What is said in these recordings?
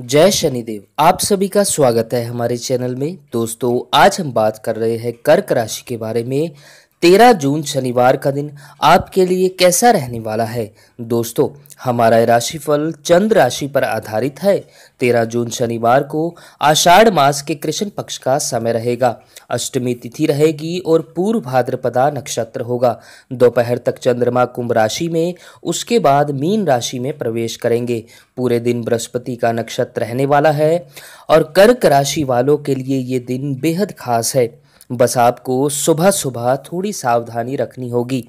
जय शनिदेव आप सभी का स्वागत है हमारे चैनल में दोस्तों आज हम बात कर रहे हैं कर्क राशि के बारे में तेरह जून शनिवार का दिन आपके लिए कैसा रहने वाला है दोस्तों हमारा राशिफल चंद्र राशि पर आधारित है तेरह जून शनिवार को आषाढ़ मास के कृष्ण पक्ष का समय रहेगा अष्टमी तिथि रहेगी और पूर्व भाद्रपदा नक्षत्र होगा दोपहर तक चंद्रमा कुंभ राशि में उसके बाद मीन राशि में प्रवेश करेंगे पूरे दिन बृहस्पति का नक्षत्र रहने वाला है और कर्क राशि वालों के लिए ये दिन बेहद खास है बस आपको सुबह सुबह थोड़ी सावधानी रखनी होगी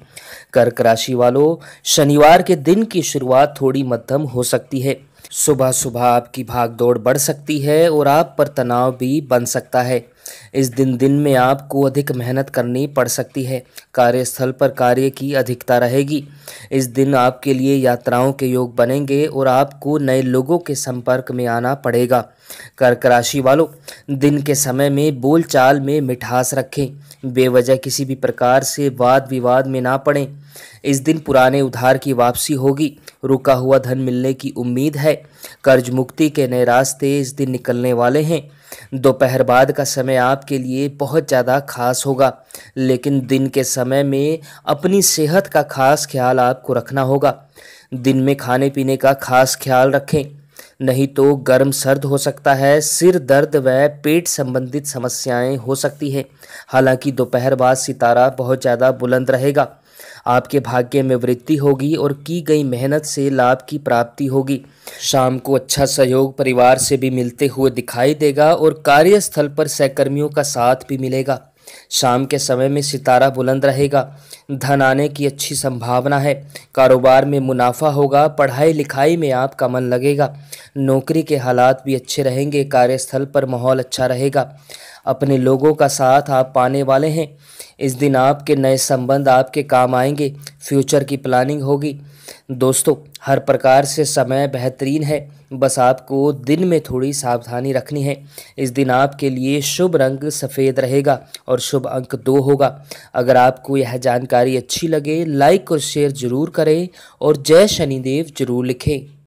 कर्क राशि वालों शनिवार के दिन की शुरुआत थोड़ी मध्यम हो सकती है सुबह सुबह आपकी भागदौड़ बढ़ सकती है और आप पर तनाव भी बन सकता है इस दिन दिन में आपको अधिक मेहनत करनी पड़ सकती है कार्यस्थल पर कार्य की अधिकता रहेगी इस दिन आपके लिए यात्राओं के योग बनेंगे और आपको नए लोगों के संपर्क में आना पड़ेगा कर्क राशि वालों दिन के समय में बोलचाल में मिठास रखें बेवजह किसी भी प्रकार से वाद विवाद में ना पड़ें इस दिन पुराने उधार की वापसी होगी रुका हुआ धन मिलने की उम्मीद है कर्ज मुक्ति के नए रास्ते इस दिन निकलने वाले हैं दोपहर बाद का समय आपके लिए बहुत ज़्यादा खास होगा लेकिन दिन के समय में अपनी सेहत का खास ख्याल आपको रखना होगा दिन में खाने पीने का खास ख्याल रखें नहीं तो गर्म सर्द हो सकता है सिर दर्द व पेट संबंधित समस्याएं हो सकती हैं हालांकि दोपहर बाद सितारा बहुत ज़्यादा बुलंद रहेगा आपके भाग्य में वृद्धि होगी और की गई मेहनत से लाभ की प्राप्ति होगी शाम को अच्छा सहयोग परिवार से भी मिलते हुए दिखाई देगा और कार्यस्थल पर सहकर्मियों का साथ भी मिलेगा शाम के समय में सितारा बुलंद रहेगा धन आने की अच्छी संभावना है कारोबार में मुनाफा होगा पढ़ाई लिखाई में आपका मन लगेगा नौकरी के हालात भी अच्छे रहेंगे कार्यस्थल पर माहौल अच्छा रहेगा अपने लोगों का साथ आप पाने वाले हैं इस दिन आपके नए संबंध आपके काम आएंगे फ्यूचर की प्लानिंग होगी दोस्तों हर प्रकार से समय बेहतरीन है बस आपको दिन में थोड़ी सावधानी रखनी है इस दिन आपके लिए शुभ रंग सफ़ेद रहेगा और शुभ अंक दो होगा अगर आपको यह जानकारी अच्छी लगे लाइक और शेयर ज़रूर करें और जय शनिदेव ज़रूर लिखें